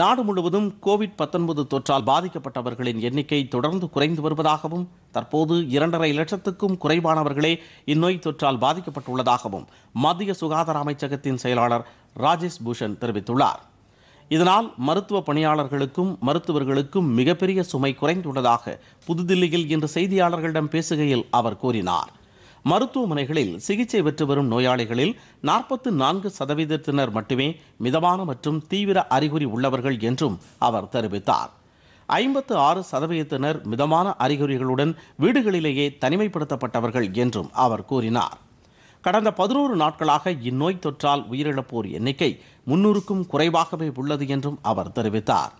நாடு முழுவதும் கோவிட் பத்தொன்பது தொற்றால் பாதிக்கப்பட்டவர்களின் எண்ணிக்கை தொடர்ந்து குறைந்து வருவதாகவும் தற்போது இரண்டரை லட்சத்துக்கும் குறைவானவர்களே இந்நோய் தொற்றால் பாதிக்கப்பட்டுள்ளதாகவும் மத்திய சுகாதார அமைச்சகத்தின் செயலாளர் ராஜேஷ் பூஷன் தெரிவித்துள்ளார் இதனால் மருத்துவ பணியாளர்களுக்கும் மருத்துவர்களுக்கும் மிகப்பெரிய சுமை குறைந்துள்ளதாக புதுதில்லியில் இன்று செய்தியாளர்களிடம் பேசுகையில் அவர் கூறினார் மருத்துவமனைகளில் சிகிச்சை பெற்று வரும் நோயாளிகளில் நாற்பத்து நான்கு சதவீதத்தினர் மட்டுமே மிதமான மற்றும் தீவிர அறிகுறி உள்ளவர்கள் என்றும் அவர் தெரிவித்தார் ஐம்பத்து ஆறு சதவீதத்தினர் மிதமான அறிகுறிகளுடன் வீடுகளிலேயே தனிமைப்படுத்தப்பட்டவர்கள் என்றும் அவர் கூறினார் கடந்த பதினோரு நாட்களாக இந்நோய் தொற்றால் உயிரிழப்போர் எண்ணிக்கை முன்னூறுக்கும் குறைவாகவே உள்ளது என்றும் அவர் தெரிவித்தார்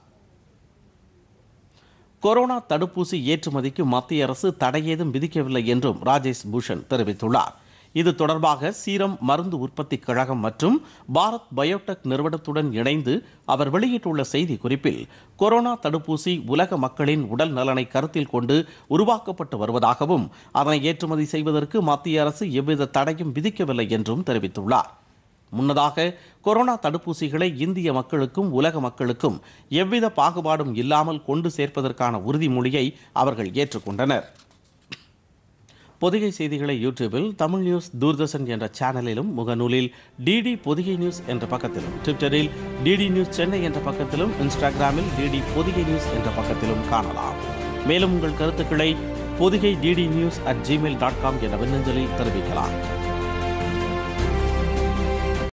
கொரோனா தடுப்பூசி ஏற்றுமதிக்கு மத்திய அரசு தடையேதும் விதிக்கவில்லை என்றும் ராஜேஷ் பூஷன் தெரிவித்துள்ளார் இது தொடர்பாக சீரம் மருந்து உற்பத்தி கழகம் மற்றும் பாரத் பயோடெக் நிறுவனத்துடன் இணைந்து அவர் வெளியிட்டுள்ள செய்தி குறிப்பில் கொரோனா தடுப்பூசி உலக மக்களின் உடல் நலனை கருத்தில் கொண்டு உருவாக்கப்பட்டு வருவதாகவும் அதனை ஏற்றுமதி செய்வதற்கு மத்திய அரசு எவ்வித தடையும் விதிக்கவில்லை என்றும் தெரிவித்துள்ளார் முன்னதாக கொரோனா தடுப்பூசிகளை இந்திய மக்களுக்கும் உலக மக்களுக்கும் எவ்வித பாகுபாடும் இல்லாமல் கொண்டு சேர்ப்பதற்கான உறுதிமொழியை அவர்கள் ஏற்றுக்கொண்டனர் பொதிகை செய்திகளை யூடியூபில் தமிழ் நியூஸ் தூர்தர்ஷன் என்ற சேனலிலும் முகநூலில் டிடி பொதிகை நியூஸ் என்ற பக்கத்திலும் ட்விட்டரில் டிடி நியூஸ் சென்னை என்ற பக்கத்திலும் இன்ஸ்டாகிராமில் டிடி பொதிகை நியூஸ் என்ற பக்கத்திலும் காணலாம் மேலும் உங்கள் கருத்துக்களை Podhigai DD news at Gmail dot com என்ற மின்னஞ்சலில் தெரிவிக்கலாம்